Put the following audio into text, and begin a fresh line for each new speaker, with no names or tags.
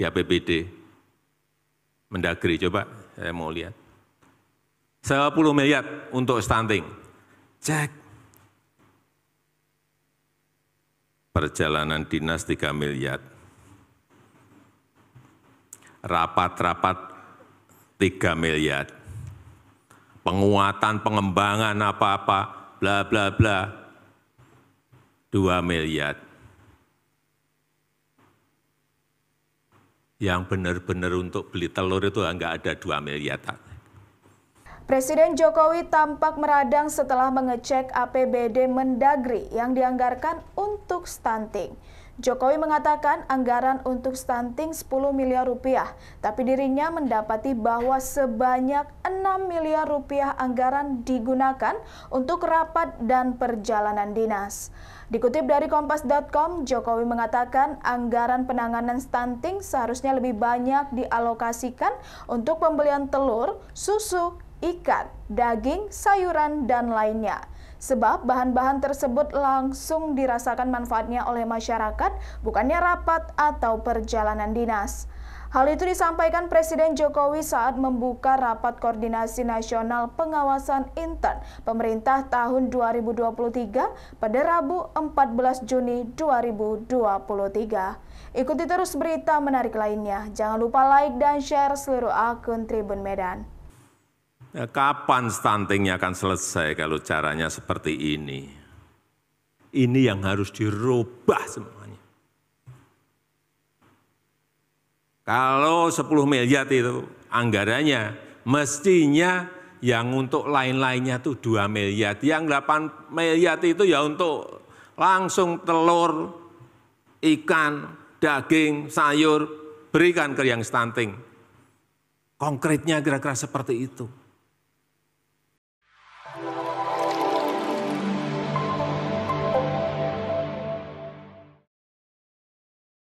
di APBD, Mendagri, coba saya mau lihat. 10 miliar untuk stunting. Cek. Perjalanan dinas 3 miliar. Rapat-rapat 3 miliar. Penguatan, pengembangan apa-apa, bla bla bla. 2 miliar yang benar-benar untuk beli telur itu enggak ah, ada 2 miliar.
Presiden Jokowi tampak meradang setelah mengecek APBD Mendagri yang dianggarkan untuk stunting. Jokowi mengatakan anggaran untuk stunting 10 miliar rupiah, tapi dirinya mendapati bahwa sebanyak 6 miliar rupiah anggaran digunakan untuk rapat dan perjalanan dinas. Dikutip dari kompas.com, Jokowi mengatakan anggaran penanganan stunting seharusnya lebih banyak dialokasikan untuk pembelian telur, susu, ikan, daging, sayuran, dan lainnya. Sebab bahan-bahan tersebut langsung dirasakan manfaatnya oleh masyarakat, bukannya rapat atau perjalanan dinas. Hal itu disampaikan Presiden Jokowi saat membuka rapat koordinasi nasional pengawasan intern pemerintah tahun 2023 pada Rabu 14 Juni 2023. Ikuti terus berita menarik lainnya. Jangan lupa like dan share seluruh akun Tribun Medan.
Eh, kapan stuntingnya akan selesai kalau caranya seperti ini? Ini yang harus dirubah semuanya. Kalau 10 miliar itu anggarannya, mestinya yang untuk lain-lainnya itu 2 miliar. Yang 8 miliar itu ya untuk langsung telur, ikan, daging, sayur, berikan ke yang stunting. Konkretnya kira-kira seperti itu.